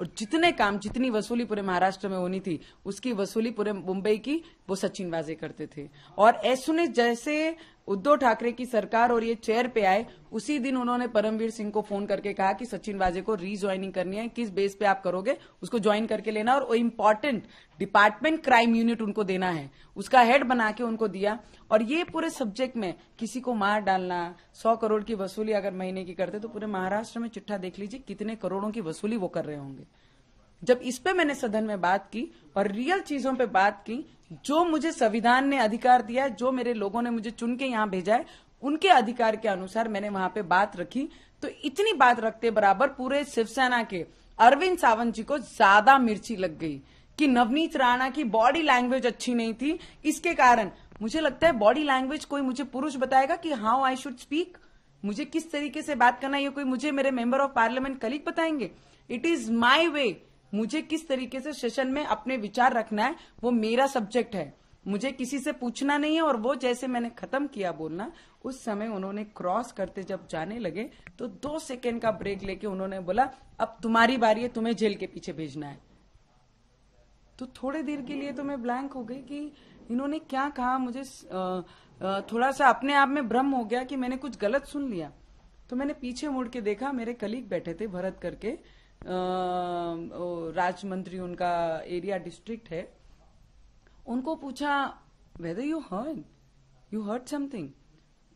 और जितने काम जितनी वसूली पूरे महाराष्ट्र में होनी थी उसकी वसूली पूरे मुंबई की वो सचिन वाजे करते थे और ने जैसे उद्धव ठाकरे की सरकार और ये चेयर पे आए उसी दिन उन्होंने परमवीर सिंह को फोन करके कहा कि सचिन वाजे को रीज्वाइनिंग करनी है किस बेस पे आप करोगे उसको ज्वाइन करके लेना और वो इम्पोर्टेंट डिपार्टमेंट क्राइम यूनिट उनको देना है उसका हेड बना के उनको दिया और ये पूरे सब्जेक्ट में किसी को मार डालना सौ करोड़ की वसूली अगर महीने की करते तो पूरे महाराष्ट्र में चिट्ठा देख लीजिए कितने करोड़ों की वसूली वो कर रहे होंगे जब इस पे मैंने सदन में बात की और रियल चीजों पे बात की जो मुझे संविधान ने अधिकार दिया है जो मेरे लोगों ने मुझे चुन के यहाँ भेजा है उनके अधिकार के अनुसार मैंने वहां पे बात रखी तो इतनी बात रखते बराबर पूरे शिवसेना के अरविंद सावंत जी को ज्यादा मिर्ची लग गई कि नवनीत राणा की बॉडी लैंग्वेज अच्छी नहीं थी इसके कारण मुझे लगता है बॉडी लैंग्वेज कोई मुझे पुरुष बताएगा कि हाउ आई शुड स्पीक मुझे किस तरीके से बात करना ये कोई मुझे मेरे मेंबर ऑफ पार्लियामेंट कलीग बताएंगे इट इज माई वे मुझे किस तरीके से सेशन में अपने विचार रखना है वो मेरा सब्जेक्ट है मुझे किसी से पूछना नहीं है और वो जैसे मैंने खत्म किया बोलना उस समय उन्होंने क्रॉस करते जब जाने लगे तो दो सेकेंड का ब्रेक लेके उन्होंने बोला अब तुम्हारी बारी है तुम्हें जेल के पीछे भेजना है तो थोड़े देर के लिए तो मैं ब्लैंक हो गई कि इन्होंने क्या कहा मुझे थोड़ा सा अपने आप में भ्रम हो गया कि मैंने कुछ गलत सुन लिया तो मैंने पीछे मुड़ के देखा मेरे कलीग बैठे थे भरत करके राज्य मंत्री उनका एरिया डिस्ट्रिक्ट है उनको पूछा whether you heard you heard something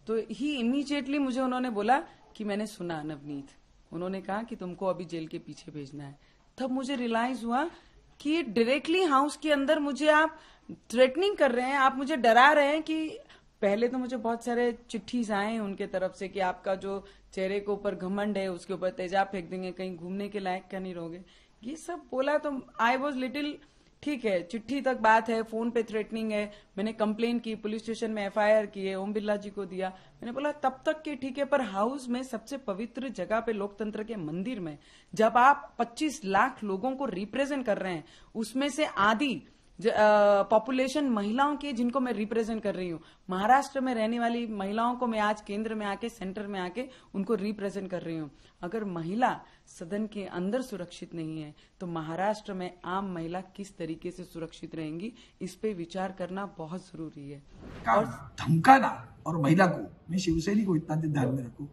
तो ही इमीजिएटली मुझे उन्होंने बोला कि मैंने सुना नवनीत उन्होंने कहा कि तुमको अभी जेल के पीछे भेजना है तब मुझे रियलाइज हुआ कि डायरेक्टली हाउस के अंदर मुझे आप थ्रेटनिंग कर रहे हैं आप मुझे डरा रहे हैं कि पहले तो मुझे बहुत सारे चिट्ठीज आए उनके तरफ से कि आपका जो चेहरे के ऊपर घमंड है उसके ऊपर तेजाब फेंक देंगे कहीं घूमने के लायक का नहीं रहोगे ये सब बोला तो आई वॉज लिटिल ठीक है चिट्ठी तक बात है फोन पे थ्रेटनिंग है मैंने कंप्लेन की पुलिस स्टेशन में एफ की है ओम बिरला जी को दिया मैंने बोला तब तक के ठीक है पर हाउस में सबसे पवित्र जगह पे लोकतंत्र के मंदिर में जब आप 25 लाख लोगों को रिप्रेजेंट कर रहे हैं उसमें से आधी पॉपुलेशन महिलाओं के जिनको मैं रिप्रेजेंट कर रही हूँ महाराष्ट्र में रहने वाली महिलाओं को मैं आज केंद्र में आके सेंटर में आके उनको रिप्रेजेंट कर रही हूँ अगर महिला सदन के अंदर सुरक्षित नहीं है तो महाराष्ट्र में आम महिला किस तरीके से सुरक्षित रहेंगी इस पे विचार करना बहुत जरूरी है और धमकाना और महिला को मैं शिवसेना को इतना ध्यान में रखू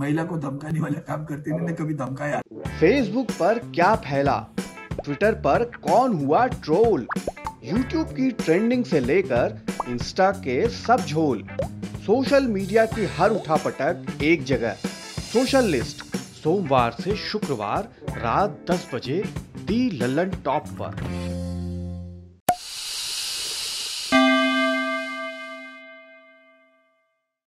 महिला को धमकाने वाला काम करते नहीं कभी धमकाया फेसबुक पर क्या फैला ट्विटर पर कौन हुआ ट्रोल यूट्यूब की ट्रेंडिंग से लेकर इंस्टा के सब झोल सोशल मीडिया की हर उठापटक एक जगह सोशल लिस्ट सोमवार से शुक्रवार रात 10 बजे दी लल्लन टॉप पर